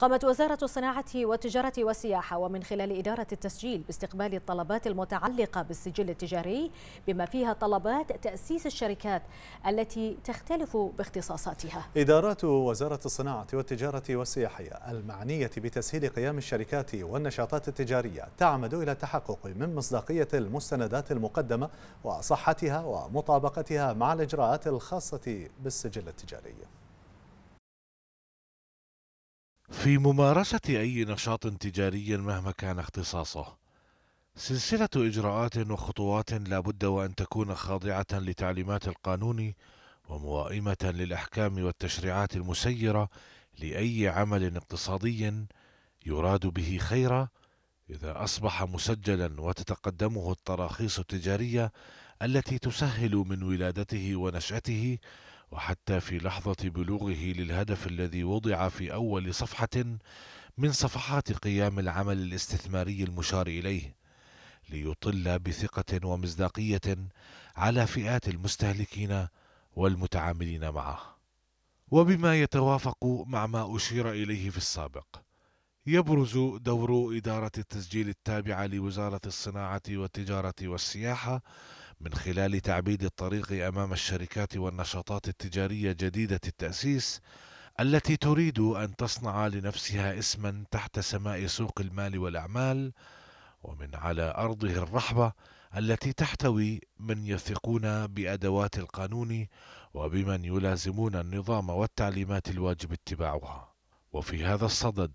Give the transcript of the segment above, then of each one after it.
قامت وزارة الصناعة والتجارة والسياحة ومن خلال إدارة التسجيل باستقبال الطلبات المتعلقة بالسجل التجاري بما فيها طلبات تأسيس الشركات التي تختلف باختصاصاتها إدارات وزارة الصناعة والتجارة والسياحة المعنية بتسهيل قيام الشركات والنشاطات التجارية تعمد إلى التحقق من مصداقية المستندات المقدمة وصحتها ومطابقتها مع الإجراءات الخاصة بالسجل التجاري في ممارسة أي نشاط تجاري مهما كان اختصاصه، سلسلة إجراءات وخطوات لا بد وأن تكون خاضعة لتعليمات القانون وموائمة للأحكام والتشريعات المسيرة لأي عمل اقتصادي يراد به خيرا إذا أصبح مسجلا وتتقدمه التراخيص التجارية التي تسهل من ولادته ونشأته وحتى في لحظة بلوغه للهدف الذي وضع في أول صفحة من صفحات قيام العمل الاستثماري المشار إليه ليطل بثقة ومصداقية على فئات المستهلكين والمتعاملين معه وبما يتوافق مع ما أشير إليه في السابق يبرز دور إدارة التسجيل التابعة لوزارة الصناعة والتجارة والسياحة من خلال تعبيد الطريق أمام الشركات والنشاطات التجارية جديدة التأسيس التي تريد أن تصنع لنفسها اسما تحت سماء سوق المال والأعمال ومن على أرضه الرحبة التي تحتوي من يثقون بأدوات القانون وبمن يلازمون النظام والتعليمات الواجب اتباعها وفي هذا الصدد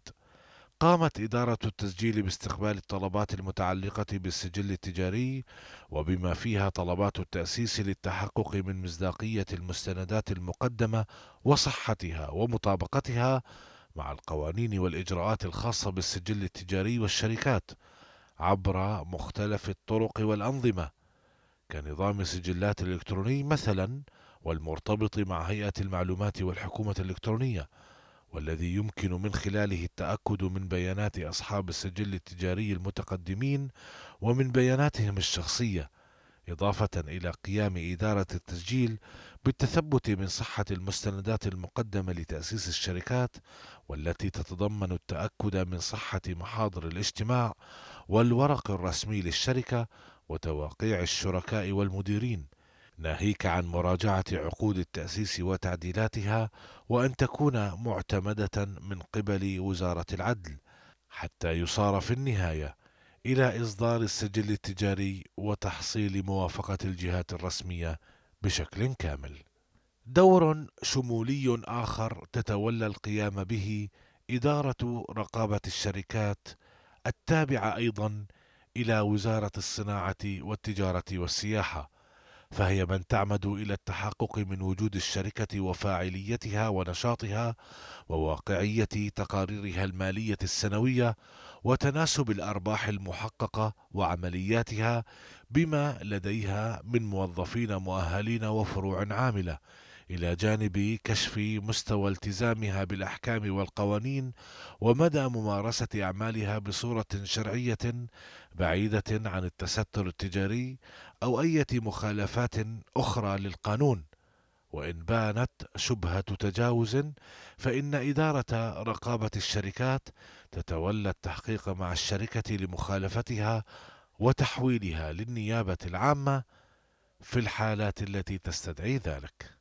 قامت إدارة التسجيل باستقبال الطلبات المتعلقة بالسجل التجاري وبما فيها طلبات التأسيس للتحقق من مصداقية المستندات المقدمة وصحتها ومطابقتها مع القوانين والإجراءات الخاصة بالسجل التجاري والشركات عبر مختلف الطرق والأنظمة كنظام السجلات الإلكتروني مثلا والمرتبط مع هيئة المعلومات والحكومة الإلكترونية والذي يمكن من خلاله التأكد من بيانات أصحاب السجل التجاري المتقدمين ومن بياناتهم الشخصية إضافة إلى قيام إدارة التسجيل بالتثبت من صحة المستندات المقدمة لتأسيس الشركات والتي تتضمن التأكد من صحة محاضر الاجتماع والورق الرسمي للشركة وتواقيع الشركاء والمديرين ناهيك عن مراجعة عقود التأسيس وتعديلاتها وأن تكون معتمدة من قبل وزارة العدل حتى يصار في النهاية إلى إصدار السجل التجاري وتحصيل موافقة الجهات الرسمية بشكل كامل. دور شمولي آخر تتولى القيام به إدارة رقابة الشركات التابعة أيضا إلى وزارة الصناعة والتجارة والسياحة فهي من تعمد إلى التحقق من وجود الشركة وفاعليتها ونشاطها وواقعية تقاريرها المالية السنوية وتناسب الأرباح المحققة وعملياتها بما لديها من موظفين مؤهلين وفروع عاملة إلى جانب كشف مستوى التزامها بالأحكام والقوانين ومدى ممارسة أعمالها بصورة شرعية بعيدة عن التستر التجاري أو أي مخالفات أخرى للقانون وإن بانت شبهة تجاوز فإن إدارة رقابة الشركات تتولى التحقيق مع الشركة لمخالفتها وتحويلها للنيابة العامة في الحالات التي تستدعي ذلك